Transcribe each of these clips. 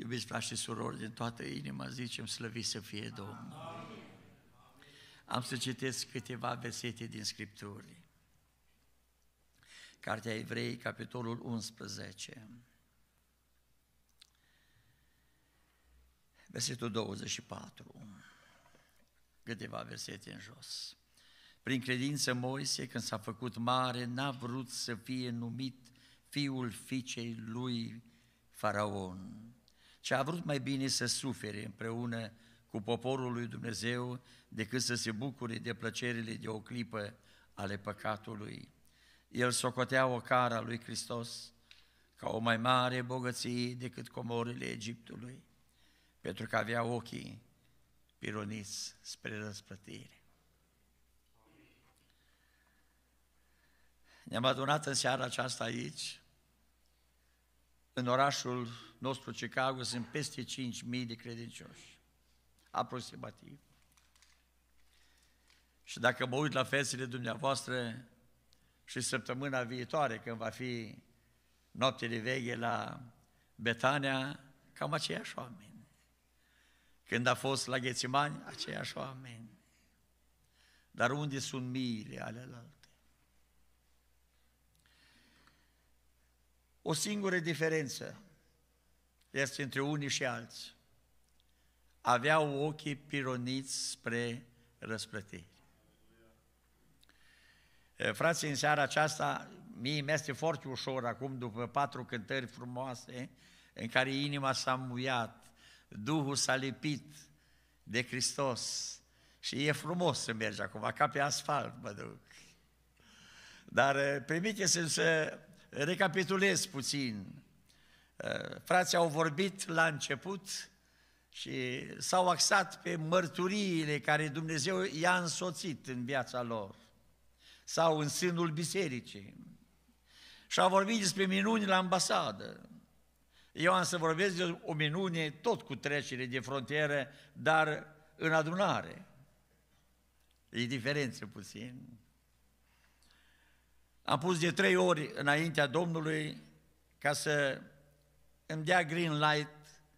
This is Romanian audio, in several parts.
Iubiți frați și surori, din toată inima zicem slăvit să fie Domnul. Amin. Am să citesc câteva versete din Scripturi. Cartea Evrei, capitolul 11. Versetul 24. Câteva versete în jos. Prin credință Moise, când s-a făcut mare, n-a vrut să fie numit fiul fiicei lui Faraon, ce a vrut mai bine să sufere împreună cu poporul lui Dumnezeu decât să se bucure de plăcerile de o clipă ale păcatului. El socotea o cara lui Hristos ca o mai mare bogăție decât comorile Egiptului, pentru că avea ochii pironiți spre răsplătire. Ne-am adunat în seara aceasta aici în orașul nostru Chicago sunt peste 5.000 de credincioși, aproximativ. Și dacă mă uit la fețele dumneavoastră și săptămâna viitoare, când va fi noapte de veche la Betania, cam aceiași oameni. Când a fost la Ghețimani, aceiași oameni. Dar unde sunt miile alea? O singură diferență este între unii și alții. Aveau ochii pironiți spre răsplătire. Frații, în seara aceasta, mie mi-este foarte ușor acum, după patru cântări frumoase, în care inima s-a muiat, Duhul s-a lipit de Hristos și e frumos să mergi acum, ca pe asfalt mă duc. Dar permiteți să Recapitulez puțin. Uh, frații au vorbit la început și s-au axat pe mărturiile care Dumnezeu i-a însoțit în viața lor sau în sânul bisericii. Și a vorbit despre minuni la ambasadă. Eu am să vorbesc de o minune tot cu trecere de frontieră, dar în adunare. E diferență puțin. Am pus de trei ori înaintea Domnului ca să îmi dea green light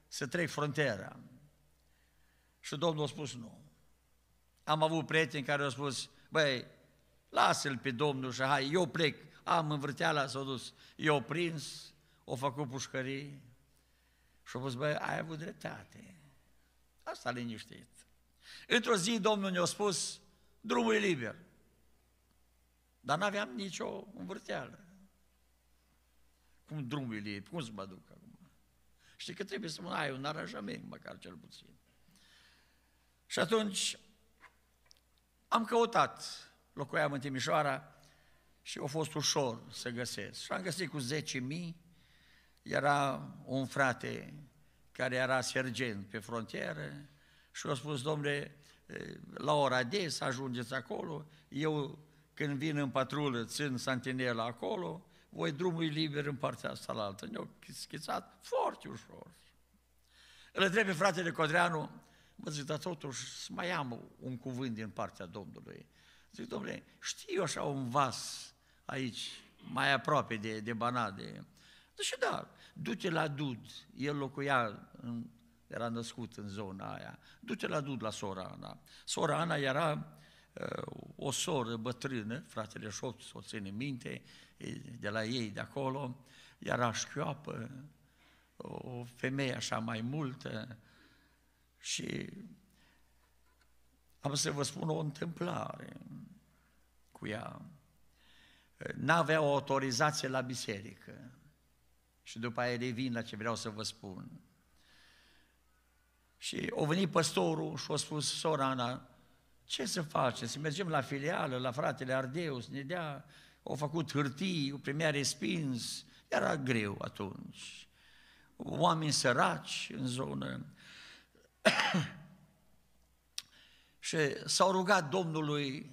să trec frontiera. Și Domnul a spus nu. Am avut prieteni care au spus, băi, lasă-l pe Domnul și hai, eu plec. Am învârteala, s-a dus. Eu prins, o făcut pușcării și a spus, băi, ai avut dreptate. Asta a liniștit. Într-o zi Domnul ne-a spus, drumul e liber. Dar n-aveam nicio învârteală. Cum drumurile ei, cum să mă duc acum? Știi că trebuie să mă ai un aranjament, măcar cel puțin. Și atunci am căutat, locuiam în Timișoara și a fost ușor să găsesc. Și am găsit cu 10.000, era un frate care era sergent pe frontieră și a spus, domnule, la ora de să ajungeți acolo, eu când vin în patrulă, țin santinela acolo, voi drumul e liber în partea asta la altă. Ne-au schițat foarte ușor. Îl întreb pe fratele Codreanu, mă zic, dar totuși mai am un cuvânt din partea Domnului. Zic, domnule, știi eu așa un vas aici, mai aproape de, de Banade? și da, du-te la Dud, el locuia în era născut în zona aia. Du-te la Dud, la sora Ana. Sora Ana era Uh, o soră bătrână, fratele Șoț o ține minte, de la ei de acolo, era șchioapă, o femeie așa mai multă și am să vă spun o întâmplare cu ea. N-avea o autorizație la biserică și după aia revin la ce vreau să vă spun. Și o venit păstorul și a spus, sora Ana, ce să facem? Să mergem la filială, la fratele Ardeu, să ne dea, au făcut hârtii, o primea respins, era greu atunci. Oameni săraci în zonă. și s-au rugat Domnului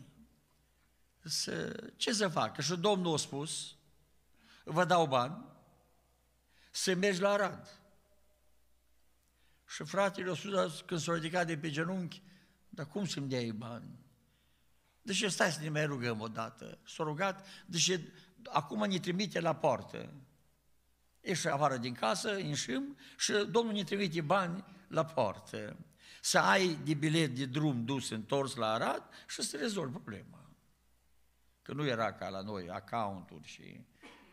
să, ce să facă? Și Domnul a spus, vă dau bani, să mergi la Arad. Și fratele 100, când s-au ridicat de pe genunchi, dar cum să-mi dea ei bani? Deci stai să ne mai rugăm odată. S-a rugat, deci acum ne trimite la poartă. Ești afară din casă, înșim, și Domnul ne trimite bani la poartă. Să ai de bilet de drum dus întors la Arad și să rezolvi problema. Că nu era ca la noi, accounturi și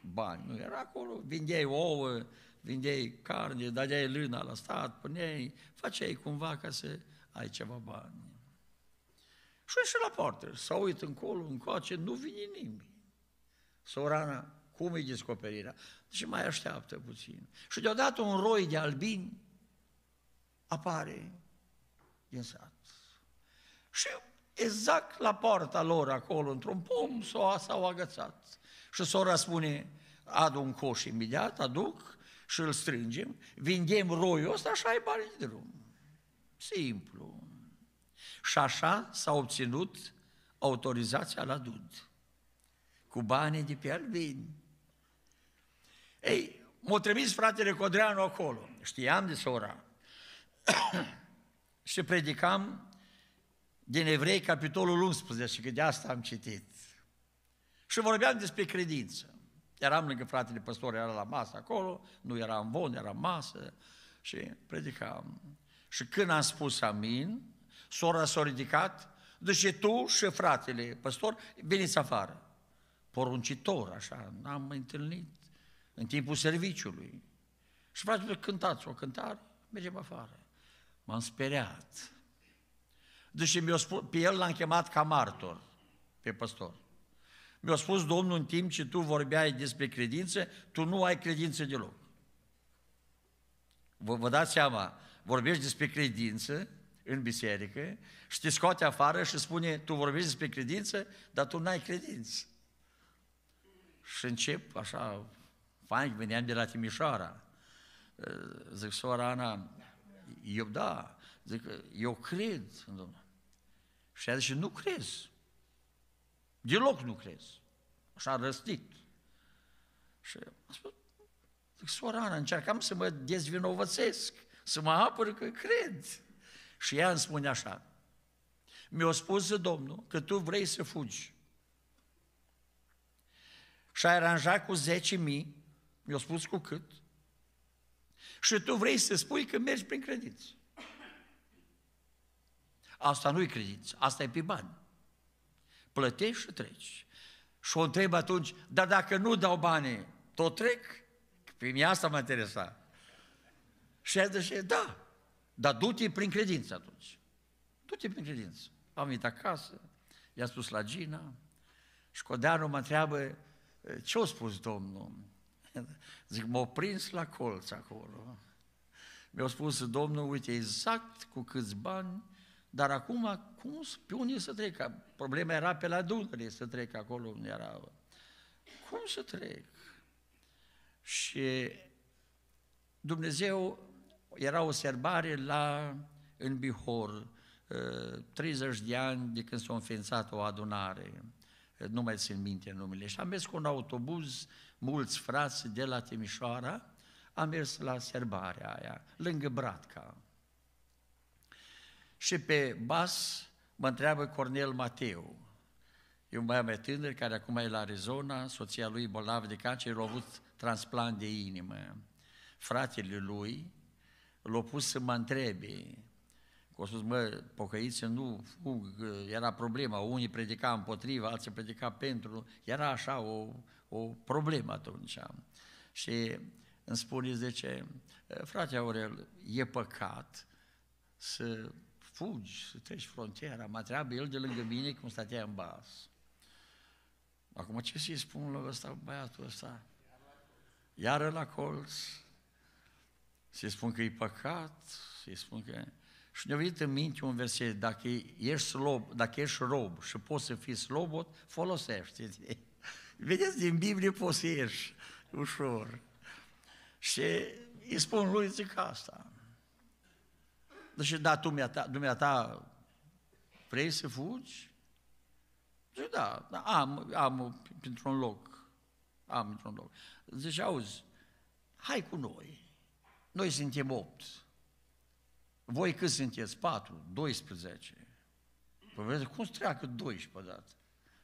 bani, nu era acolo, vindeai ouă, vindeai carne, dădeai lână la stat, puneai, faceai cumva ca să ai ceva bani. Și și la parte, s-a uit încolo, încoace, nu vine nimeni. Sorana, cum e descoperirea? Deci mai așteaptă puțin. Și deodată un roi de albini apare din sat. Și exact la poarta lor, acolo, într-un pom, s-au, s-au agățat. Și sora spune, adu un coș imediat, aduc și îl strângem, vindem roiul ăsta și ai bani de drum. Simplu. Și așa s-a obținut autorizația la DUD, cu banii de pe Albin. Ei, m-a trimis fratele Codreanu acolo, știam de sora, și predicam din Evrei, capitolul 11, că de asta am citit. Și vorbeam despre credință. Eram lângă fratele păstor, era la masă acolo, nu era în von, era masă și predicam. Și când am spus amin, Sora s-a ridicat, deci tu și fratele păstor, veniți afară. Poruncitor, așa, n-am mai întâlnit în timpul serviciului. Și fratele, cântați o cântare, mergem afară. M-am speriat. Deci mi-a spus, pe el l-am chemat ca martor, pe păstor. Mi-a spus Domnul în timp ce tu vorbeai despre credință, tu nu ai credință deloc. Vă, vă dați seama, vorbești despre credință, în biserică și te scoate afară și spune, tu vorbești despre credință, dar tu n-ai credință. Și încep așa, fain, veneam de la Timișoara. Ă, zic, sora Ana, eu da, zic, eu cred în Domnul. Și ea zice, nu crezi. Deloc nu crezi. Așa răstit. Și a spus, zic, sora Ana, încercam să mă dezvinovățesc, să mă apăr că cred. Și ea îmi spune așa, mi-a spus Domnul că tu vrei să fugi. Și ai aranjat cu 10.000, mi-a spus cu cât, și tu vrei să spui că mergi prin credință. Asta nu-i credință, asta e pe bani. Plătești și treci. Și o întreb atunci, dar dacă nu dau bani, tot trec? Pe mine asta mă interesa. Și el zice, da, dar du-te prin credință atunci. Du-te prin credință. Am venit acasă, i-a spus la Gina și Codeanu mă întreabă ce-a spus Domnul? Zic, m-a prins la colț acolo. Mi-a spus Domnul, uite, exact cu câți bani, dar acum cum, pe unde să trec? Problema era pe la Dunăre să trec acolo unde era. Cum să trec? Și Dumnezeu era o serbare la, în Bihor, 30 ă, de ani de când s-a înființat o adunare, nu mai țin minte numele, și am mers cu un autobuz, mulți frați de la Timișoara, am mers la serbarea aia, lângă Bratca. Și pe bas mă întreabă Cornel Mateu, e un băiat mai tânăr care acum e la Arizona, soția lui bolnav de cancer, a avut transplant de inimă. Fratele lui l-a pus să mă întrebe. Că a spus, mă, pocăiți nu fug, era problema, unii predica împotriva, alții predica pentru, era așa o, o problemă atunci. Și îmi spune, zice, frate Aurel, e păcat să fugi, să treci frontiera, mă treabă el de lângă mine cum stătea în bas. Acum ce să-i spun la ăsta, băiatul ăsta? Iară la colț, se spun că e păcat, se spun că... Și ne-a venit în minte un verset, dacă ești, slob, dacă ești rob și poți să fii slobot, folosește -te. Vedeți, din Biblie poți să ieși ușor. Și îi spun lui, zic asta. Deci, da, tu, dumneata, ta vrei să fugi? Zic, da, da am, am pentru un loc. Am într-un loc. Zice, auzi, hai cu noi. Noi suntem opt. Voi cât sunteți? Patru, 12. Păi vezi, cum treacă 12 dată?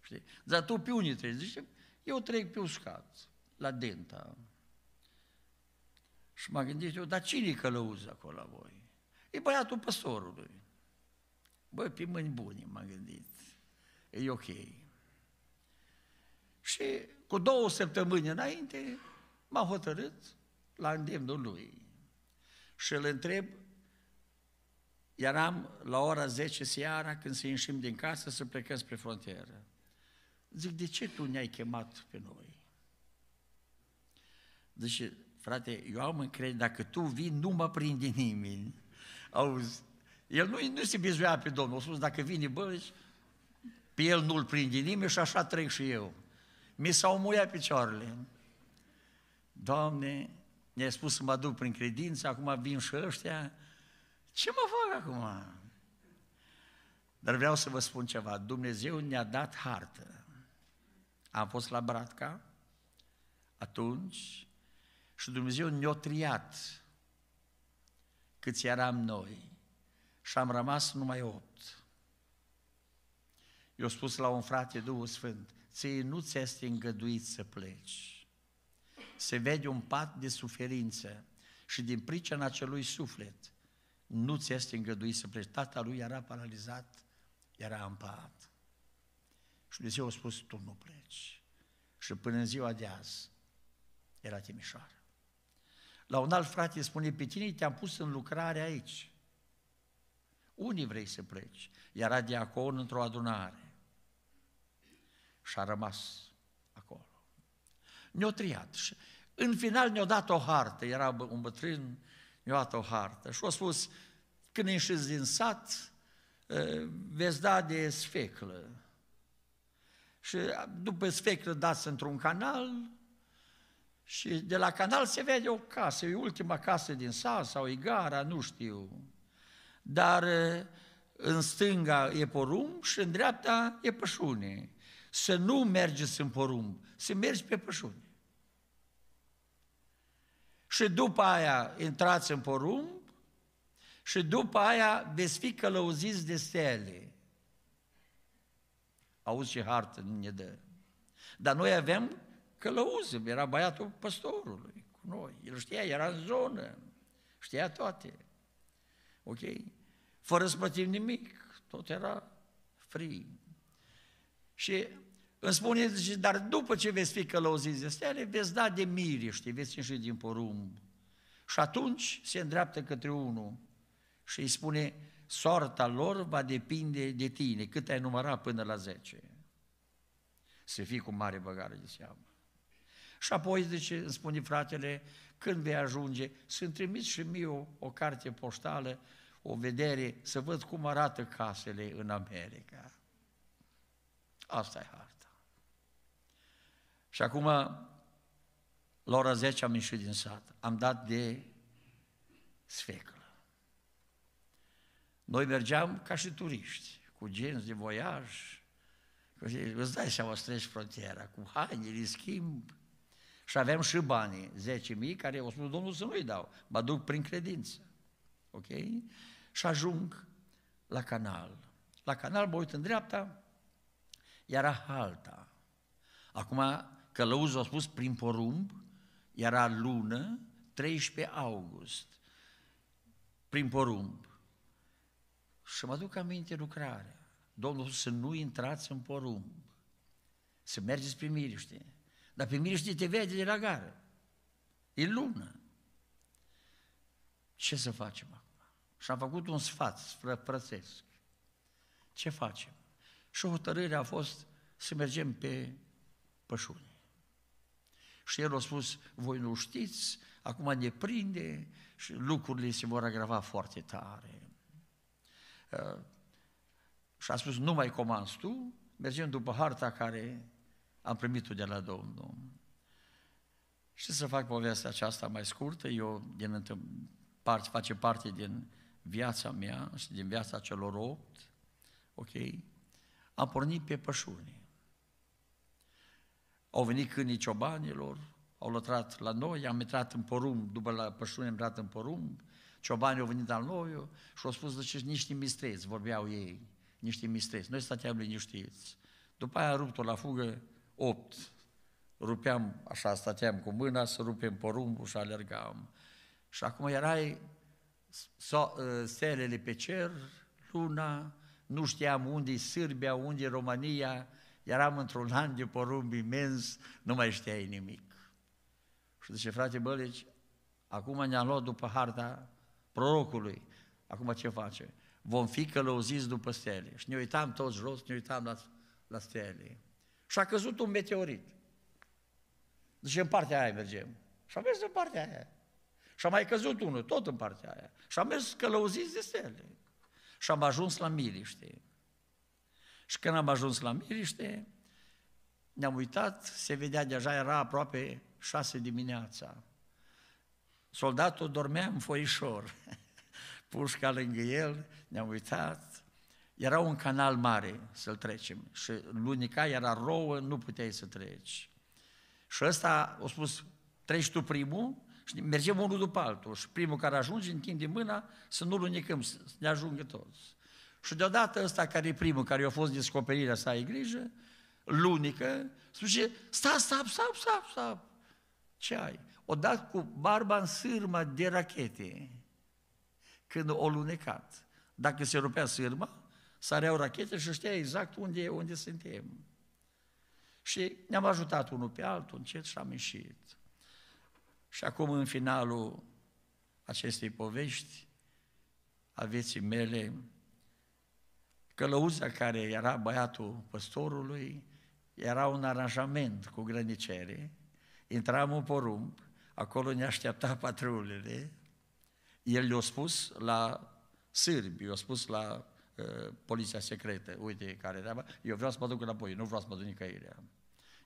Știi? Dar tu pe unii treci. Zice, eu trec pe uscat, la denta. Și m-am gândit eu, dar cine călăuză acolo la voi? E băiatul păstorului. Băi, pe mâini bune m-am gândit. E ok. Și cu două săptămâni înainte m-am hotărât la îndemnul lui și îl întreb, eram la ora 10 seara când să ieșim din casă să plecăm spre frontieră. Zic, de ce tu ne-ai chemat pe noi? Deci, frate, eu am încredere, dacă tu vii, nu mă prinde nimeni. Auzi? El nu, nu se bizuia pe Domnul, a spus, dacă vine, bă, pe el nu-l prinde nimeni și așa trec și eu. Mi s-au muiat picioarele. Doamne, ne a spus să mă duc prin credință, acum vin și ăștia. Ce mă fac acum? Dar vreau să vă spun ceva. Dumnezeu ne-a dat hartă. Am fost la Bratca atunci și Dumnezeu ne-a triat câți eram noi și am rămas numai opt. Eu spus la un frate Duhul Sfânt, ție nu ți este îngăduit să pleci se vede un pat de suferință și din pricina acelui suflet nu ți este îngăduit să pleci. Tata lui era paralizat, era în pat. Și Dumnezeu a spus, tu nu pleci. Și până în ziua de azi era Timișoara. La un alt frate spune, pe tine te-am pus în lucrare aici. Unii vrei să pleci. Era diacon într-o adunare. Și a rămas ne-o triat. Și în final ne-o dat o hartă, era un bătrân, ne-o dat o hartă și a spus, când ieșiți din sat, ă, veți da de sfeclă. Și după sfeclă dați într-un canal și de la canal se vede o casă, e ultima casă din sat sau e gara, nu știu. Dar ă, în stânga e porum și în dreapta e pășune să nu mergeți în porumb, să mergi pe pășune. Și după aia intrați în porumb și după aia veți fi călăuziți de stele. Auzi ce hartă ne dă. Dar noi avem călăuze, era băiatul păstorului cu noi. El știa, era în zonă, știa toate. Ok? Fără să plătim nimic, tot era free. Și îmi spune, zice, dar după ce veți fi călăuziți de stele, veți da de mire, știi, veți ieși din porumb. Și atunci se îndreaptă către unul și îi spune, soarta lor va depinde de tine, cât ai numărat până la 10. Să fii cu mare băgare de seamă. Și apoi, zice, îmi spune fratele, când vei ajunge, să trimis și mie o, o carte poștală, o vedere, să văd cum arată casele în America. Asta e harta. Și acum, la ora 10 am ieșit din sat. Am dat de sfeclă. Noi mergeam ca și turiști, cu genți de voiaj, Îți dai seama, strângi frontiera, cu haine, le schimb. Și avem și banii, 10.000, care o spus, Domnul să nu-i dau, mă duc prin credință. Ok? Și ajung la canal. La canal mă uit în dreapta, era halta. Acum călăuzul a spus prin porumb, era lună, 13 august, prin porumb. Și mă duc aminte lucrarea. Domnul să nu intrați în porumb, să mergeți prin miriște. Dar pe miriște te vede de la gară. E lună. Ce să facem acum? Și am făcut un sfat frățesc. Ce facem? Și hotărârea a fost să mergem pe pășune. Și el a spus, voi nu știți, acum ne prinde și lucrurile se vor agrava foarte tare. Uh, și a spus, nu mai comanzi tu, mergem după harta care am primit-o de la Domnul. Și să fac povestea aceasta mai scurtă, eu din parte, face parte din viața mea și din viața celor opt, ok? a pornit pe pășuni. Au venit câinii ciobanilor, au lătrat la noi, am intrat în porumb, după la pășuni am intrat în porumb, ciobanii au venit la noi și au spus, zice, niște mistreți, vorbeau ei, niște mistreți, noi stăteam liniștiți. După aia a rupt-o la fugă opt, rupeam, așa stăteam cu mâna, să rupem porumbul și alergam. Și acum erai so, stelele pe cer, luna, nu știam unde i Sârbia, unde i România, eram într-un an de porumb imens, nu mai știai nimic. Și zice, frate Bălici, acum ne-am luat după harta prorocului, acum ce face? Vom fi călăuziți după stele. Și ne uitam toți jos, ne uitam la, la stele. Și a căzut un meteorit. Zice, în partea aia mergem. Și am mers în partea aia. Și a mai căzut unul, tot în partea aia. Și am mers călăuziți de stele și am ajuns la Miliște. Și când am ajuns la Miliște, ne-am uitat, se vedea deja, era aproape șase dimineața. Soldatul dormea în foișor, pușca lângă el, ne-am uitat, era un canal mare să-l trecem și lunica era rouă, nu puteai să treci. Și ăsta a spus, treci tu primul și mergem unul după altul și primul care ajunge întinde mâna să nu lunecăm, să ne ajungă toți. Și deodată ăsta care e primul, care i-a fost descoperirea sa, ai grijă, lunică, spune, sta, stai, stai, stai, stai. Ce ai? O dat cu barba în sârma de rachete când o lunecat. Dacă se rupea sârma, săreau rachete și știa exact unde, unde suntem. Și ne-am ajutat unul pe altul, încet și am ieșit. Și acum, în finalul acestei povești a vieții mele, călăuza care era băiatul păstorului, era un aranjament cu grănicere, intram în porumb, acolo ne aștepta patrulele, el le-a spus la sârbi, i-a spus la uh, poliția secretă, uite care era, eu vreau să mă duc înapoi, nu vreau să mă duc nicăieri.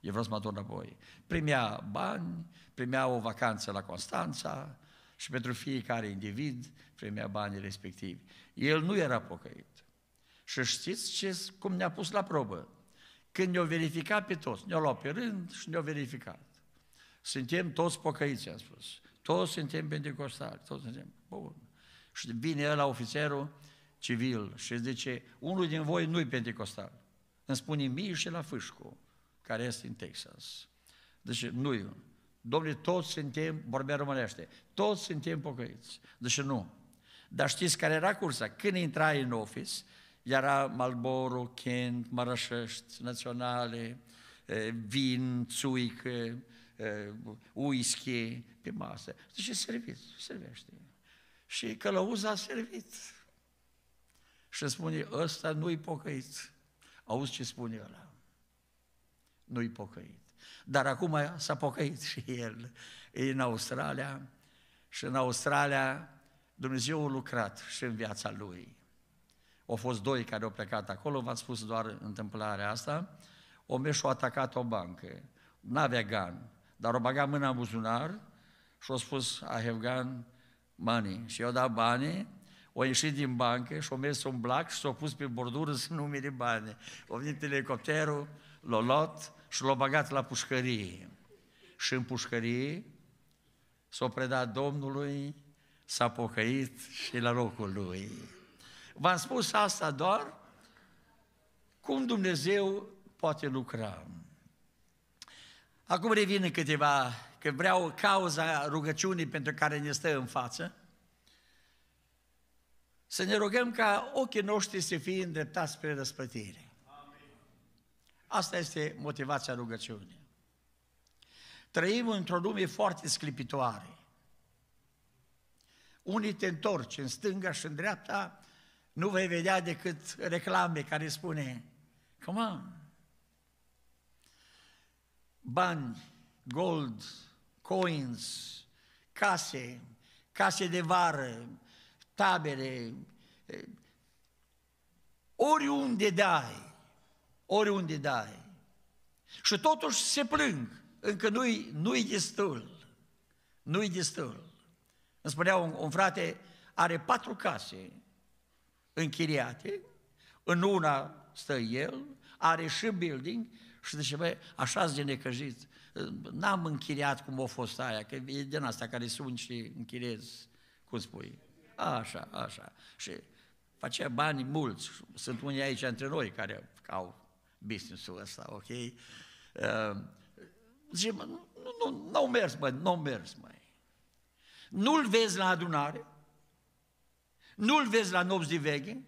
Eu vreau să mă întorc voi. Primea bani, primea o vacanță la Constanța și pentru fiecare individ primea banii respectivi. El nu era pocăit. Și știți ce, cum ne-a pus la probă? Când ne-au verificat pe toți, ne-au luat pe rând și ne-au verificat. Suntem toți pocăiți, am spus. Toți suntem pentecostali, toți suntem. Bun. Și vine la ofițerul civil și zice, unul din voi nu-i pentecostal. Îmi spune mie și la fâșcu care este în Texas. Deci nu Domnule, toți suntem, vorbea românește, toți suntem pocăiți. Deci nu. Dar știți care era cursa? Când intrai în office, era Malboro, Kent, Mărășești, Naționale, vin, țuică, whisky pe masă. Deci servit, servește. Și călăuza a servit. Și spune, ăsta nu-i pocăit. Auzi ce spune ăla nu-i pocăit. Dar acum s-a pocăit și el e în Australia și în Australia Dumnezeu a lucrat și în viața lui. Au fost doi care au plecat acolo, v-am spus doar întâmplarea asta. O meșu a atacat o bancă, n-avea gan, dar o baga mâna în buzunar și a spus, I have gun money. Și i a dat bani, o ieșit din bancă și o mers un blac și s-o pus pe bordură să nu mire bani. O venit elicopterul, l-a luat și l-a băgat la pușcărie. Și în pușcărie s-a predat Domnului, s-a pocăit și la locul lui. V-am spus asta doar cum Dumnezeu poate lucra. Acum revin câteva, că vreau cauza rugăciunii pentru care ne stă în față, să ne rugăm ca ochii noștri să fie îndreptați spre răspătire. Asta este motivația rugăciunii. Trăim într-o lume foarte sclipitoare. Unii te întorci în stânga și în dreapta, nu vei vedea decât reclame care spune, come on, bani, gold, coins, case, case de vară, tabere, oriunde dai, oriunde dai. Și totuși se plâng, încă nu-i, nu-i destul. Nu-i destul. Îmi spunea un, un frate, are patru case închiriate, în una stă el, are și building și zice, băi, așa de necăjit, n-am închiriat cum a fost aia, că e din asta care sunt și închirez, cum spui, așa, așa. Și facea bani mulți, sunt unii aici între noi care au business-ul ăsta, ok? Uh, zice, mă, nu, nu, nu au mers, mă, nu au mers, mai. Nu-l vezi la adunare, nu-l vezi la nopți de veche,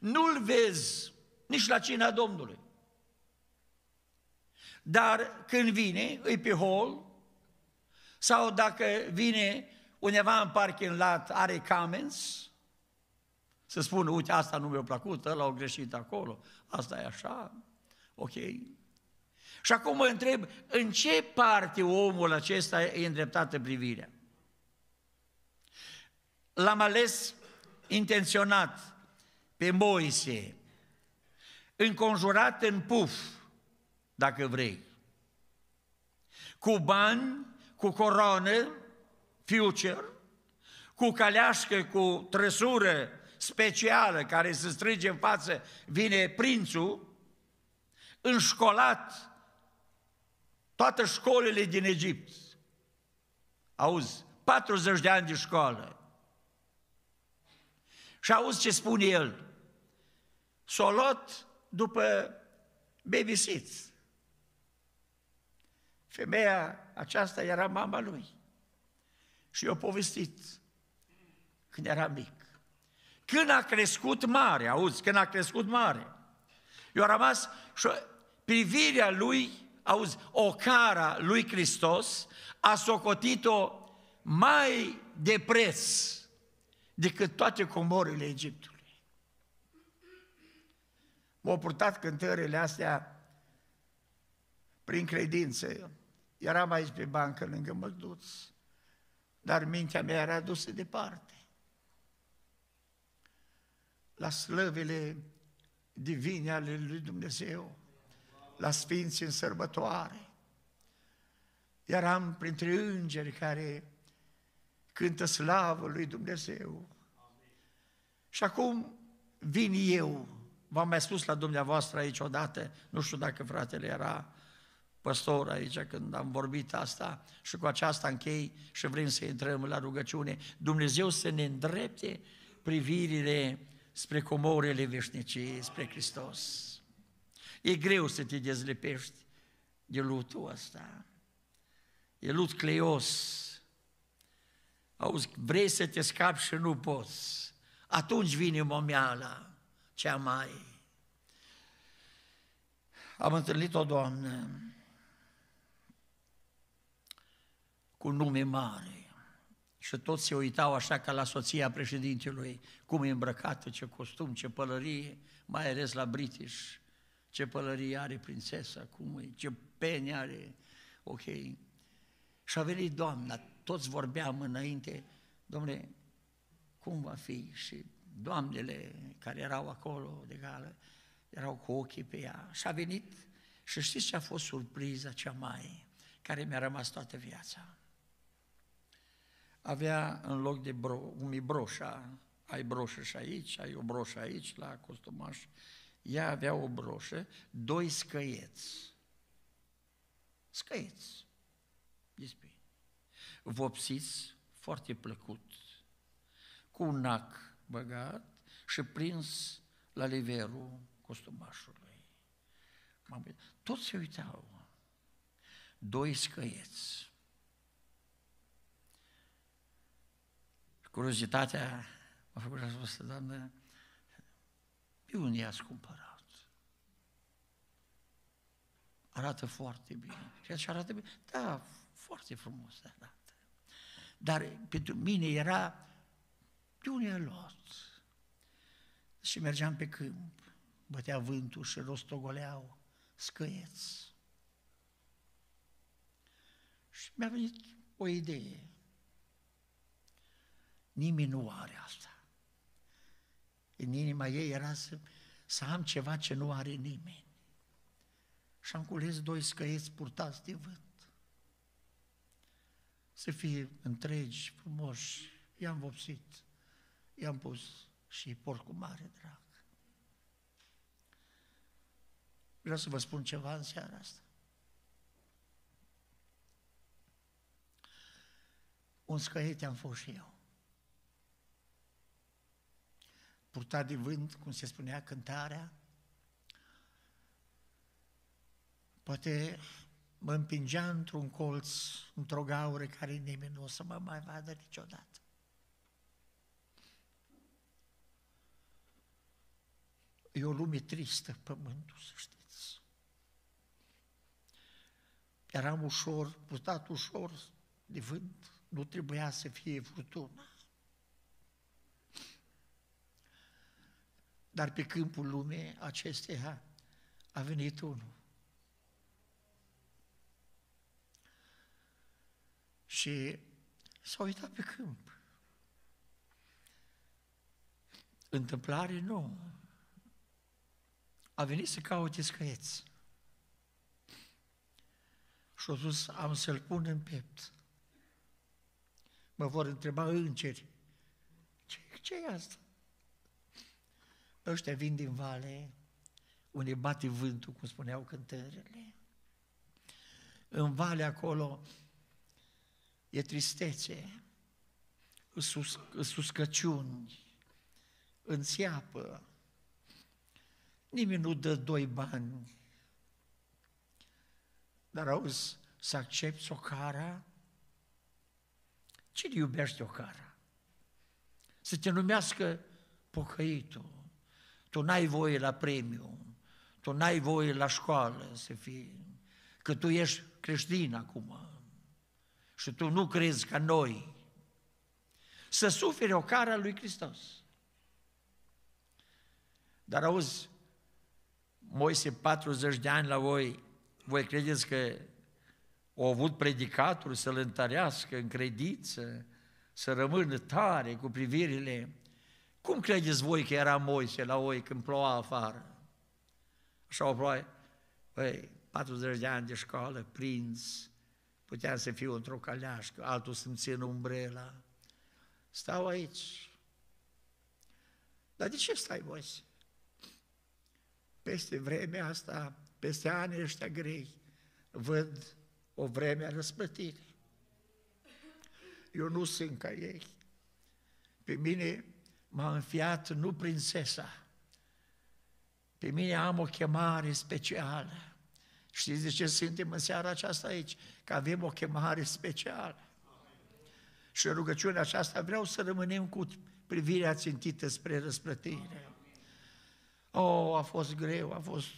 nu-l vezi nici la cina Domnului. Dar când vine, îi pe hol, sau dacă vine undeva în parc în lat, are comments, să spună, uite, asta nu mi-a plăcut, ăla a greșit acolo, asta e așa, ok? Și acum mă întreb, în ce parte omul acesta e îndreptată privirea? L-am ales intenționat pe Moise, înconjurat în puf, dacă vrei, cu bani, cu coroană, future, cu caleașcă, cu trăsură, specială care se strige în față, vine prințul, înșcolat toate școlile din Egipt. Auzi, 40 de ani de școală. Și auzi ce spune el. S-o luat după babysit. Femeia aceasta era mama lui. Și eu povestit când era mic. Când a crescut mare, auzi, când a crescut mare. Eu a rămas și privirea lui, auzi, cara lui Hristos a socotit-o mai de preț decât toate comorile Egiptului. M-au purtat cântările astea prin credință. Eram aici pe bancă lângă Măgduț, dar mintea mea era dusă departe la slăvele divine ale lui Dumnezeu, la sfinții în sărbătoare. Eram printre îngeri care cântă slavă lui Dumnezeu. Și acum vin eu, v-am mai spus la dumneavoastră aici odată, nu știu dacă fratele era păstor aici când am vorbit asta și cu aceasta închei și vrem să intrăm la rugăciune. Dumnezeu să ne îndrepte privirile spre comorile veșniciei, spre Hristos. E greu să te dezlepești de lutul ăsta. E lut cleios. Auzi, vrei să te scapi și nu poți. Atunci vine momeala cea mai. Am întâlnit o doamnă cu nume mare și toți se uitau așa ca la soția președintelui, cum e îmbrăcată, ce costum, ce pălărie, mai ales la British, ce pălărie are prințesa, cum e, ce pene are, ok. Și a venit doamna, toți vorbeam înainte, domnule, cum va fi? Și doamnele care erau acolo de gală, erau cu ochii pe ea. Și a venit și știți ce a fost surpriza cea mai, care mi-a rămas toată viața? avea în loc de bro, broșa, ai broșă și aici, ai o broșă aici, la costumaș, ea avea o broșă, doi scăieți. Scăieți. Despre Vopsiți, foarte plăcut, cu un nac băgat și prins la liverul costumașului. Tot se uitau. Doi scăieți. curiozitatea m-a făcut și a spus, Doamnă, pe unde i-ați cumpărat? Arată foarte bine. Și așa arată bine. Da, foarte frumos arată. Dar pentru mine era de unde i luat. Și mergeam pe câmp, bătea vântul și rostogoleau scăieți. Și mi-a venit o idee. Nimeni nu are asta. În inima ei era să, să am ceva ce nu are nimeni. Și am cules doi scăieți purtați de vânt. Să fie întregi, frumoși. I-am vopsit, i-am pus și por cu mare drag. Vreau să vă spun ceva în seara asta. Un scăiet am fost și eu. purta de vânt, cum se spunea, cântarea. Poate mă împingea într-un colț, într-o gaură care nimeni nu o să mă mai vadă niciodată. E o lume tristă, pământul, să știți. Eram ușor, purtat ușor de vânt, nu trebuia să fie furtuna. Dar pe câmpul lumii acesteia a venit unul. Și s-a uitat pe câmp. Întâmplare nu. A venit să caute scăieți. Și-a zis, am să-l pun în pept. Mă vor întreba înceri. Ce, ce e asta? Ăștia vin din vale, unde bate vântul, cum spuneau cântările. În vale acolo e tristețe, sus, suscăciuni, înțeapă. Nimeni nu dă doi bani. Dar auzi, să accepti o cara? Cine iubește o cara? Să te numească pocăitul tu n-ai voie la premiu, tu n-ai voie la școală să fii, că tu ești creștin acum și tu nu crezi ca noi. Să suferi o cara lui Hristos. Dar auzi, Moise 40 de ani la voi, voi credeți că au avut predicatul să-l întărească în credință, să rămână tare cu privirile cum credeți voi că era Moise la oi când ploua afară? Așa o ploaie. Păi, 40 de ani de școală, prins, putea să fiu într-o caleașcă, altul să-mi țin umbrela. Stau aici. Dar de ce stai, Moise? Peste vremea asta, peste ani ăștia grei, văd o vreme a răspătirii. Eu nu sunt ca ei. Pe mine m-a înfiat nu prințesa. Pe mine am o chemare specială. Știți de ce suntem în seara aceasta aici? Că avem o chemare specială. Și în rugăciunea aceasta vreau să rămânem cu privirea țintită spre răsplătire. Oh, a fost greu, a fost,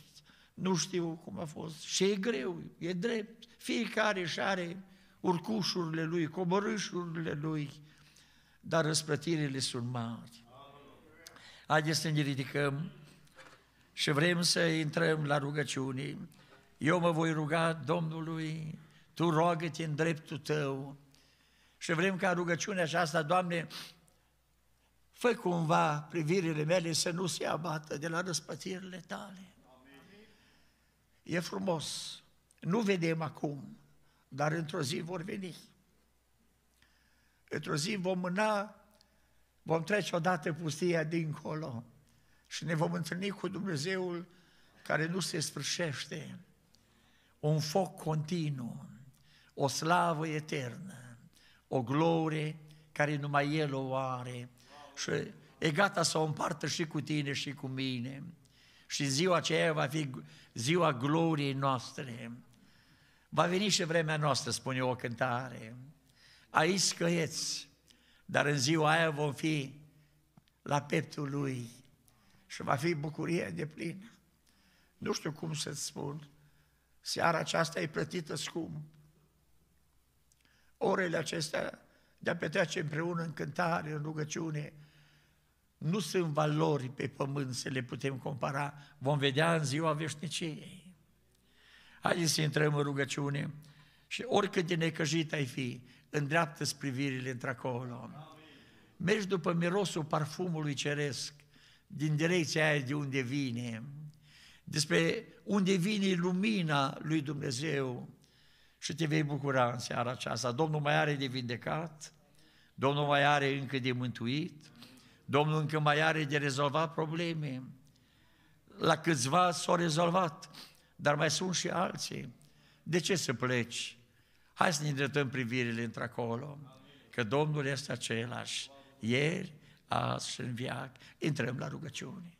nu știu cum a fost. Și e greu, e drept. Fiecare își are urcușurile lui, coborâșurile lui, dar răsplătirile sunt mari. Haideți să ne ridicăm și vrem să intrăm la rugăciune. Eu mă voi ruga Domnului, Tu roagă în dreptul Tău. Și vrem ca rugăciunea aceasta, Doamne, fă cumva privirile mele să nu se abată de la răspătirile Tale. Amen. E frumos. Nu vedem acum, dar într-o zi vor veni. Într-o zi vom mâna Vom trece odată pustia dincolo și ne vom întâlni cu Dumnezeul care nu se sfârșește. Un foc continuu, o slavă eternă, o glorie care numai El o are și e gata să o împartă și cu tine și cu mine. Și ziua aceea va fi ziua gloriei noastre. Va veni și vremea noastră, spune o cântare. Aici scăieți, dar în ziua aia vom fi la peptul lui și va fi bucurie de plină. Nu știu cum să-ți spun, seara aceasta e plătită scump. Orele acestea de a petrece împreună în cântare, în rugăciune, nu sunt valori pe pământ să le putem compara, vom vedea în ziua veșniciei. Haideți să intrăm în rugăciune și oricât de necăjit ai fi, îndreaptă privirile într-acolo. Mergi după mirosul parfumului ceresc, din direcția aia de unde vine, despre unde vine lumina lui Dumnezeu și te vei bucura în seara aceasta. Domnul mai are de vindecat, Domnul mai are încă de mântuit, Domnul încă mai are de rezolvat probleme. La câțiva s-au rezolvat, dar mai sunt și alții. De ce să pleci? Hai să ne îndreptăm privirile într-acolo, că Domnul este același, ieri, azi și în viac. Intrăm la rugăciune.